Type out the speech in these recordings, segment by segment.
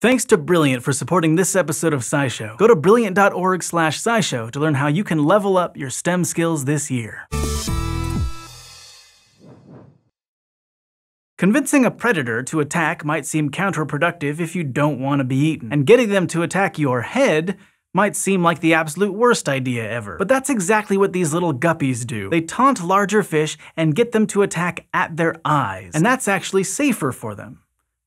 Thanks to Brilliant for supporting this episode of SciShow. Go to brilliant.org slash scishow to learn how you can level up your STEM skills this year. Convincing a predator to attack might seem counterproductive if you don't want to be eaten, and getting them to attack your head might seem like the absolute worst idea ever. But that's exactly what these little guppies do. They taunt larger fish and get them to attack at their eyes, and that's actually safer for them.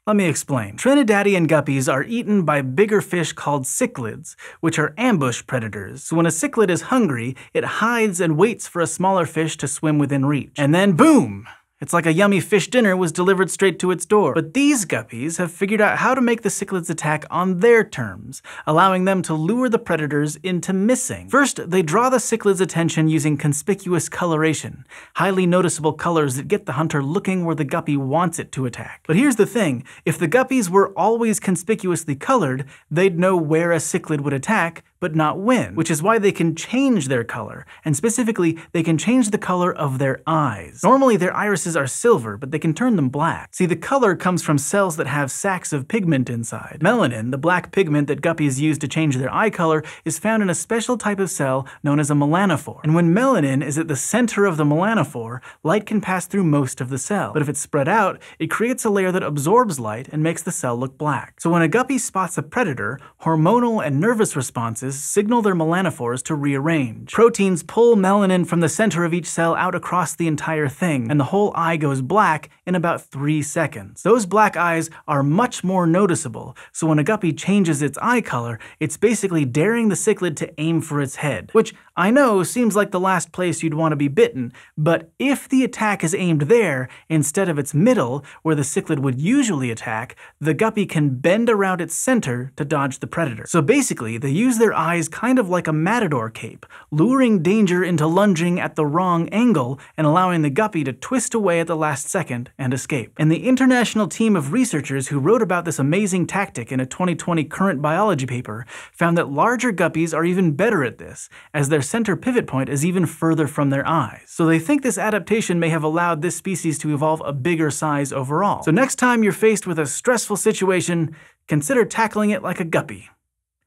Let me explain. Trinidadian guppies are eaten by bigger fish called cichlids, which are ambush predators. So when a cichlid is hungry, it hides and waits for a smaller fish to swim within reach. And then boom! It's like a yummy fish dinner was delivered straight to its door. But these guppies have figured out how to make the cichlids attack on their terms, allowing them to lure the predators into missing. First, they draw the cichlids' attention using conspicuous coloration, highly noticeable colors that get the hunter looking where the guppy wants it to attack. But here's the thing, if the guppies were always conspicuously colored, they'd know where a cichlid would attack, but not when, which is why they can change their color, and specifically, they can change the color of their eyes. Normally, their irises are silver, but they can turn them black. See, the color comes from cells that have sacs of pigment inside. Melanin, the black pigment that guppies use to change their eye color, is found in a special type of cell known as a melanophore. And when melanin is at the center of the melanophore, light can pass through most of the cell. But if it's spread out, it creates a layer that absorbs light and makes the cell look black. So when a guppy spots a predator, hormonal and nervous responses signal their melanophores to rearrange. Proteins pull melanin from the center of each cell out across the entire thing, and the whole eye goes black in about 3 seconds. Those black eyes are much more noticeable, so when a guppy changes its eye color, it's basically daring the cichlid to aim for its head, which I know seems like the last place you'd want to be bitten, but if the attack is aimed there instead of its middle, where the cichlid would usually attack, the guppy can bend around its center to dodge the predator. So basically, they use their eyes kind of like a matador cape, luring danger into lunging at the wrong angle and allowing the guppy to twist away at the last second and escape. And the international team of researchers who wrote about this amazing tactic in a 2020 current biology paper found that larger guppies are even better at this, as their center pivot point is even further from their eyes. So they think this adaptation may have allowed this species to evolve a bigger size overall. So next time you're faced with a stressful situation, consider tackling it like a guppy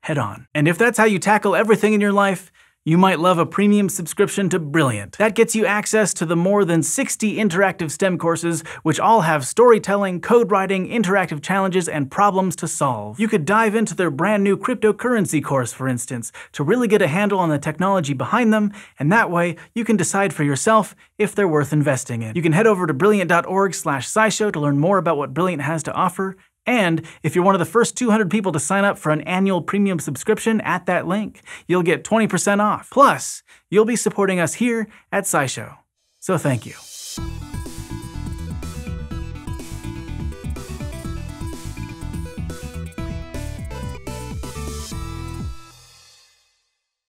head on. And if that's how you tackle everything in your life, you might love a premium subscription to Brilliant. That gets you access to the more than 60 interactive STEM courses, which all have storytelling, code writing, interactive challenges, and problems to solve. You could dive into their brand new cryptocurrency course, for instance, to really get a handle on the technology behind them, and that way you can decide for yourself if they're worth investing in. You can head over to brilliant.org slash scishow to learn more about what Brilliant has to offer and if you're one of the first 200 people to sign up for an annual premium subscription at that link, you'll get 20% off. Plus, you'll be supporting us here at SciShow. So thank you.